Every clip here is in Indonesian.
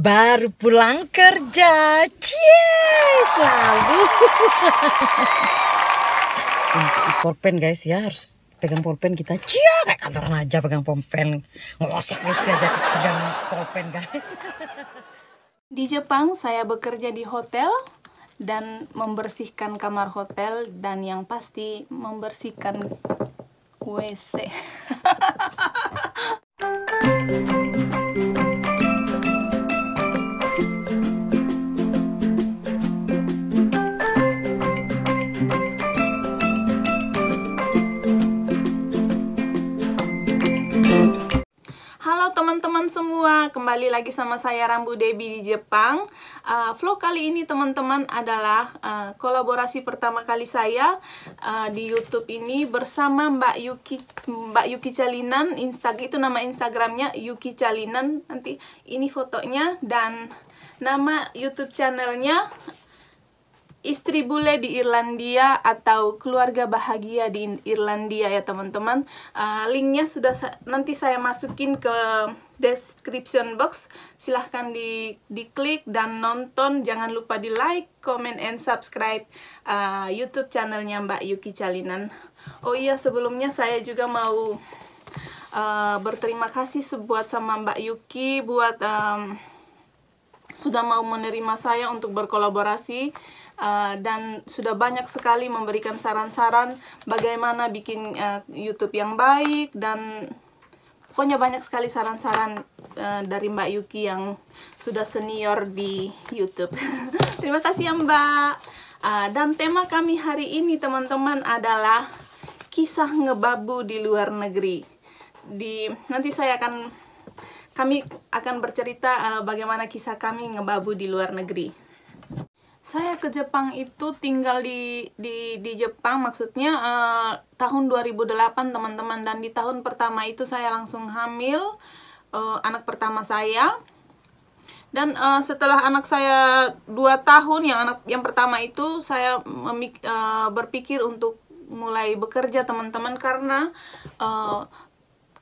baru pulang kerja. Cie, selalu. Pulpen guys ya harus pegang pulpen kita. Cie, kayak kantor aja pegang pulpen. Ngosek-ngosek aja ya, pegang pulpen guys. Di Jepang saya bekerja di hotel dan membersihkan kamar hotel dan yang pasti membersihkan WC. teman-teman semua, kembali lagi sama saya Rambu Debi di Jepang uh, Vlog kali ini teman-teman adalah uh, kolaborasi pertama kali saya uh, di Youtube ini Bersama Mbak Yuki Mbak Yuki Calinan, Instagram, itu nama Instagramnya Yuki Calinan Nanti ini fotonya dan nama YouTube channelnya istri bule di Irlandia atau keluarga bahagia di Irlandia ya teman-teman uh, linknya sudah sa nanti saya masukin ke description box silahkan di diklik dan nonton jangan lupa di like comment and subscribe uh, YouTube channelnya Mbak Yuki Calinan oh iya sebelumnya saya juga mau uh, berterima kasih sebuat sama Mbak Yuki buat um, sudah mau menerima saya untuk berkolaborasi uh, dan sudah banyak sekali memberikan saran-saran bagaimana bikin uh, YouTube yang baik dan pokoknya banyak sekali saran-saran uh, dari Mbak Yuki yang sudah senior di YouTube. Terima kasih ya Mbak. Uh, dan tema kami hari ini teman-teman adalah kisah ngebabu di luar negeri. Di nanti saya akan kami akan bercerita uh, bagaimana kisah kami ngebabu di luar negeri saya ke Jepang itu tinggal di di di Jepang maksudnya uh, tahun 2008 teman-teman dan di tahun pertama itu saya langsung hamil uh, anak pertama saya dan uh, setelah anak saya dua tahun yang anak yang pertama itu saya memik uh, berpikir untuk mulai bekerja teman-teman karena uh,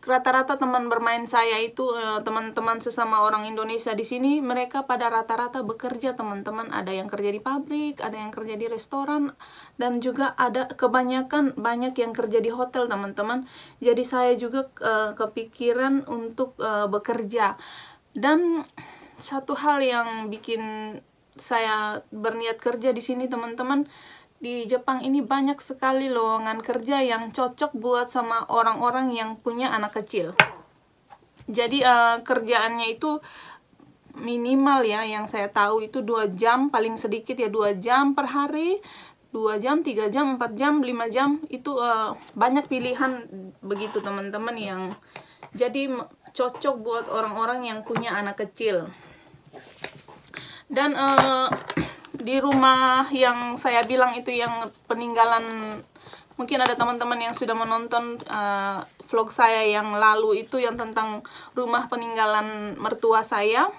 rata-rata teman bermain saya itu eh, teman-teman sesama orang Indonesia di sini mereka pada rata-rata bekerja teman-teman ada yang kerja di pabrik ada yang kerja di restoran dan juga ada kebanyakan banyak yang kerja di hotel teman-teman jadi saya juga eh, kepikiran untuk eh, bekerja dan satu hal yang bikin saya berniat kerja di sini teman-teman di Jepang ini banyak sekali lowongan kerja yang cocok buat sama orang-orang yang punya anak kecil. Jadi uh, kerjaannya itu minimal ya yang saya tahu itu dua jam paling sedikit ya dua jam per hari. dua jam, tiga jam, empat jam, lima jam itu uh, banyak pilihan begitu teman-teman yang jadi cocok buat orang-orang yang punya anak kecil. Dan uh, di rumah yang saya bilang itu yang peninggalan mungkin ada teman-teman yang sudah menonton uh, vlog saya yang lalu itu yang tentang rumah peninggalan mertua saya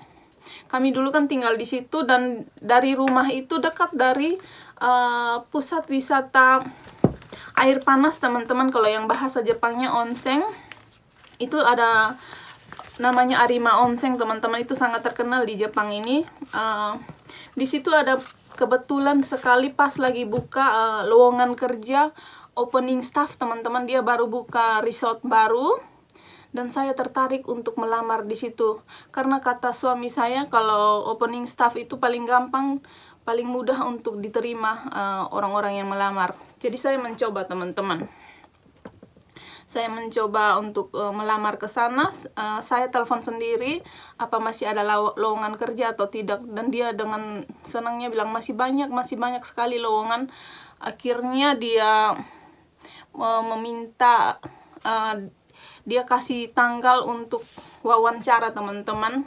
kami dulu kan tinggal di situ dan dari rumah itu dekat dari uh, pusat wisata air panas teman-teman kalau yang bahasa Jepangnya onsen itu ada namanya Arima Onsen teman-teman itu sangat terkenal di Jepang ini uh, di situ ada kebetulan sekali pas lagi buka uh, lowongan kerja opening staff teman-teman dia baru buka resort baru dan saya tertarik untuk melamar di situ karena kata suami saya kalau opening staff itu paling gampang paling mudah untuk diterima eh, orang-orang uh, orang -orang yang melamar jadi saya mencoba teman-teman saya mencoba untuk uh, melamar ke sana uh, saya telepon sendiri apa masih ada lowongan kerja atau tidak dan dia dengan senangnya bilang masih banyak masih banyak sekali lowongan akhirnya dia uh, meminta uh, dia kasih tanggal untuk wawancara teman-teman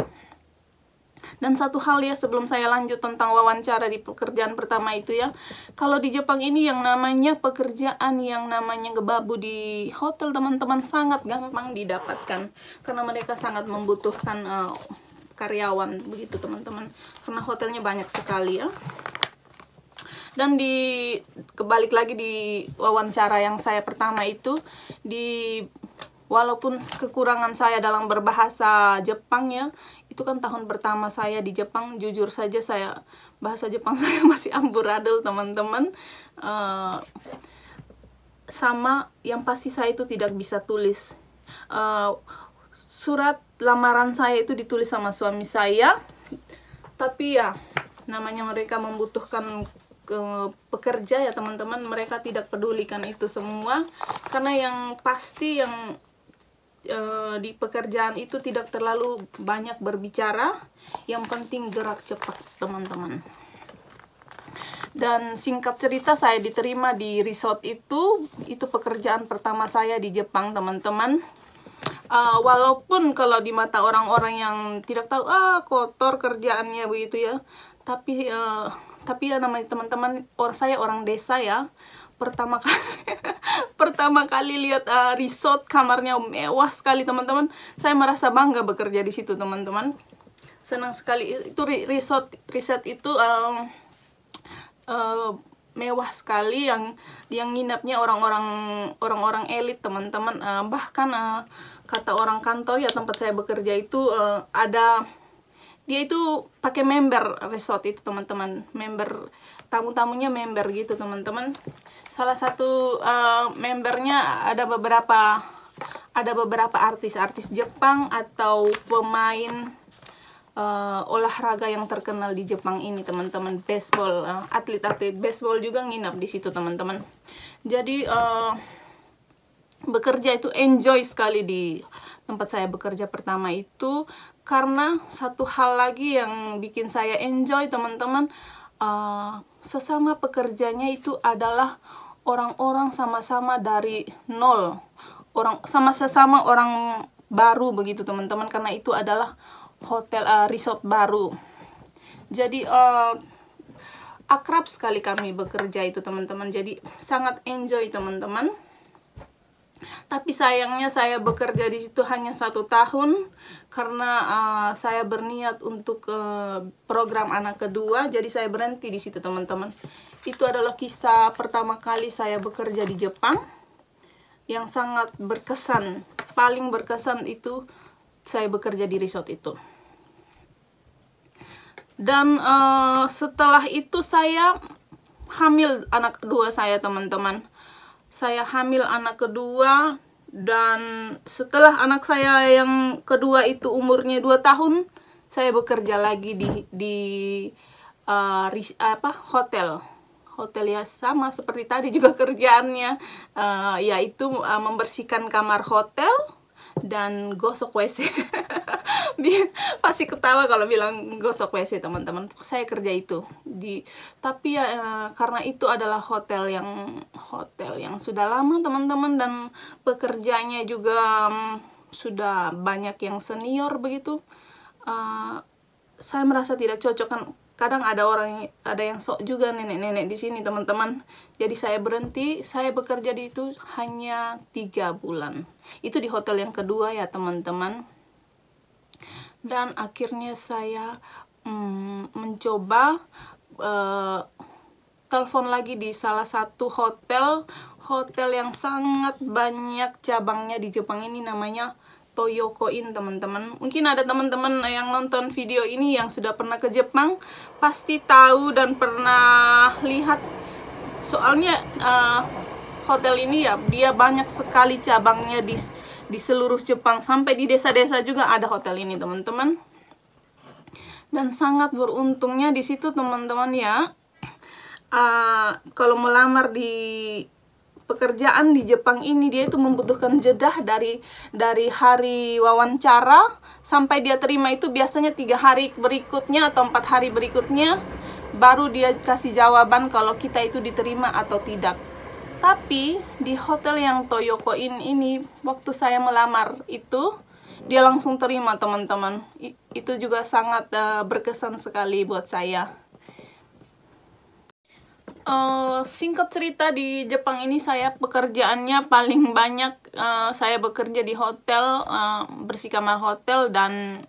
dan satu hal ya sebelum saya lanjut tentang wawancara di pekerjaan pertama itu ya Kalau di Jepang ini yang namanya pekerjaan yang namanya gebabu di hotel teman-teman sangat gampang didapatkan Karena mereka sangat membutuhkan uh, karyawan begitu teman-teman Karena hotelnya banyak sekali ya dan di kebalik lagi di wawancara yang saya pertama itu di walaupun kekurangan saya dalam berbahasa Jepang ya itu kan tahun pertama saya di Jepang jujur saja saya bahasa Jepang saya masih amburadul teman-teman uh, sama yang pasti saya itu tidak bisa tulis uh, surat lamaran saya itu ditulis sama suami saya tapi ya namanya mereka membutuhkan eh, pekerja ya teman-teman mereka tidak pedulikan itu semua karena yang pasti yang Eh, di pekerjaan itu tidak terlalu banyak berbicara yang penting gerak cepat teman-teman dan singkat cerita saya diterima di resort itu itu pekerjaan pertama saya di Jepang teman-teman uh, walaupun kalau di mata orang-orang yang tidak tahu ah kotor kerjaannya begitu ya tapi uh, tapi ya namanya teman-teman orang saya orang desa ya pertama kali pertama kali lihat uh, resort kamarnya mewah sekali teman-teman saya merasa bangga bekerja di situ teman-teman senang sekali itu resort resort itu um, uh, mewah sekali yang yang nginapnya orang-orang orang-orang elit teman-teman uh, bahkan uh, kata orang kantor ya tempat saya bekerja itu uh, ada itu pakai member resort itu teman-teman member tamu-tamunya member gitu teman-teman salah satu uh, membernya ada beberapa ada beberapa artis-artis Jepang atau pemain uh, olahraga yang terkenal di Jepang ini teman-teman baseball eh, atlet-atlet uh, baseball juga nginap di situ teman-teman jadi uh, bekerja itu enjoy sekali di tempat saya bekerja pertama itu karena satu hal lagi yang bikin saya enjoy teman-teman uh, sesama pekerjanya itu adalah orang-orang sama-sama dari nol orang sama sesama orang baru begitu teman-teman karena itu adalah hotel uh, resort baru jadi uh, akrab sekali kami bekerja itu teman-teman jadi sangat enjoy teman-teman tapi sayangnya saya bekerja di situ hanya satu tahun karena uh, saya berniat untuk uh, program anak kedua jadi saya berhenti di situ teman-teman itu adalah kisah pertama kali saya bekerja di Jepang yang sangat berkesan paling berkesan itu saya bekerja di resort itu dan uh, setelah itu saya hamil anak kedua saya teman-teman saya hamil anak kedua dan setelah anak saya yang kedua itu umurnya 2 tahun saya bekerja lagi di di uh, ris, apa hotel hotel ya sama seperti tadi juga kerjaannya uh, yaitu uh, membersihkan kamar hotel dan gosok WC dia pasti ketawa kalau bilang gosok WC teman-teman saya kerja itu di tapi ya eh, karena itu adalah hotel yang hotel yang sudah lama teman-teman dan pekerjanya juga mm, sudah banyak yang senior begitu uh, saya merasa tidak cocok kan kadang ada orang ada yang sok juga nenek-nenek di sini teman-teman jadi saya berhenti saya bekerja di itu hanya tiga bulan itu di hotel yang kedua ya teman-teman dan akhirnya saya mm, mencoba uh, telepon lagi di salah satu hotel hotel yang sangat banyak cabangnya di Jepang ini namanya Toyoko In teman-teman mungkin ada teman-teman yang nonton video ini yang sudah pernah ke Jepang pasti tahu dan pernah lihat soalnya uh, hotel ini ya dia banyak sekali cabangnya di di seluruh Jepang sampai di desa-desa juga ada hotel ini teman-teman dan sangat beruntungnya di situ teman-teman ya uh, kalau melamar di pekerjaan di Jepang ini dia itu membutuhkan jedah dari dari hari wawancara sampai dia terima itu biasanya tiga hari berikutnya atau empat hari berikutnya baru dia kasih jawaban kalau kita itu diterima atau tidak tapi di hotel yang Toyoko ini waktu saya melamar itu dia langsung terima teman-teman. Itu juga sangat uh, berkesan sekali buat saya. Uh, singkat cerita di Jepang ini saya pekerjaannya paling banyak uh, saya bekerja di hotel uh, bersih kamar hotel dan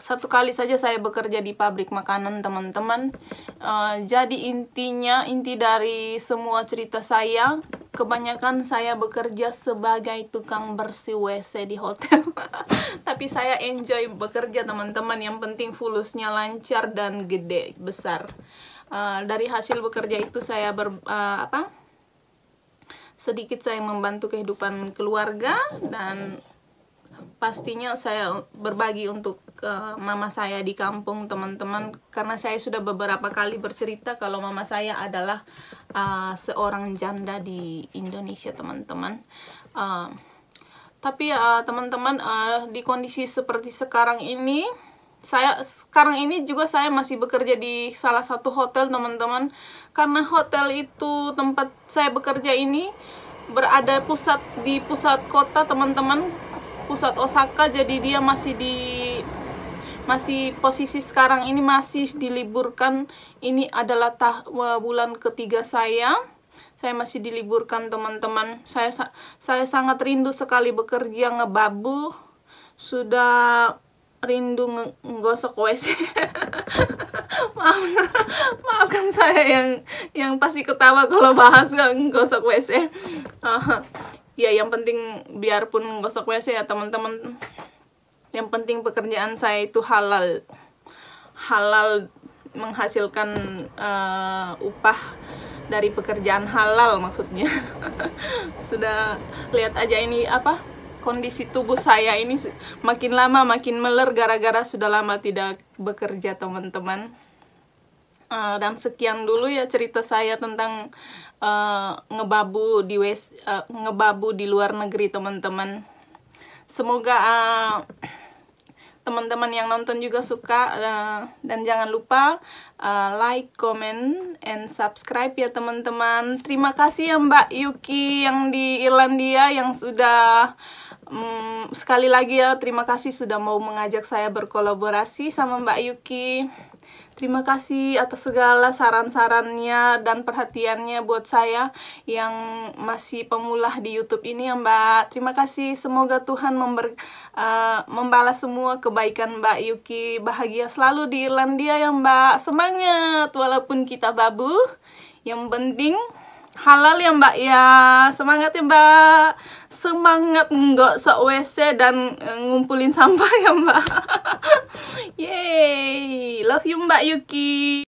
satu kali saja saya bekerja di pabrik makanan teman-teman uh, jadi intinya inti dari semua cerita saya kebanyakan saya bekerja sebagai tukang bersih WC di hotel tapi saya enjoy bekerja teman-teman yang penting fulusnya lancar dan gede besar uh, dari hasil bekerja itu saya ber uh, apa sedikit saya membantu kehidupan keluarga dan pastinya saya berbagi untuk ke eh, mama saya di kampung teman-teman karena saya sudah beberapa kali bercerita kalau mama saya adalah uh, seorang janda di Indonesia teman-teman uh, tapi ya uh, teman-teman uh, di kondisi seperti sekarang ini saya sekarang ini juga saya masih bekerja di salah satu hotel teman-teman karena hotel itu tempat saya bekerja ini berada pusat di pusat kota teman-teman pusat Osaka jadi dia masih di masih posisi sekarang ini masih diliburkan ini adalah tah, bulan ketiga saya saya masih diliburkan teman-teman saya saya sangat rindu sekali bekerja ngebabu sudah rindu nggosok WC maaf maafkan saya yang yang pasti ketawa kalau bahas nggosok WC ya yang penting biarpun gosok WC ya teman-teman yang penting pekerjaan saya itu halal halal menghasilkan uh, upah dari pekerjaan halal maksudnya sudah lihat aja ini apa kondisi tubuh saya ini makin lama makin meler gara-gara sudah lama tidak bekerja teman-teman Eh, dan sekian dulu ya cerita saya tentang uh, ngebabu di West, uh, eh, ngebabu di luar negeri teman-teman. Semoga teman teman-teman yang nonton juga suka uh, dan jangan lupa uh, like, comment, and subscribe ya teman-teman. Terima kasih ya Mbak Yuki yang di Irlandia yang sudah um, sekali lagi ya terima kasih sudah mau mengajak saya berkolaborasi sama Mbak Yuki. Terima kasih atas segala saran-sarannya dan perhatiannya buat saya yang masih pemula di YouTube ini ya Mbak. Terima kasih. Semoga Tuhan member, uh, membalas semua kebaikan Mbak Yuki. Bahagia selalu di Irlandia ya Mbak. Semangat walaupun kita babu. Yang penting halal ya mbak ya semangat ya mbak semangat sok WC dan eh, ngumpulin sampah ya mbak yay love you mbak Yuki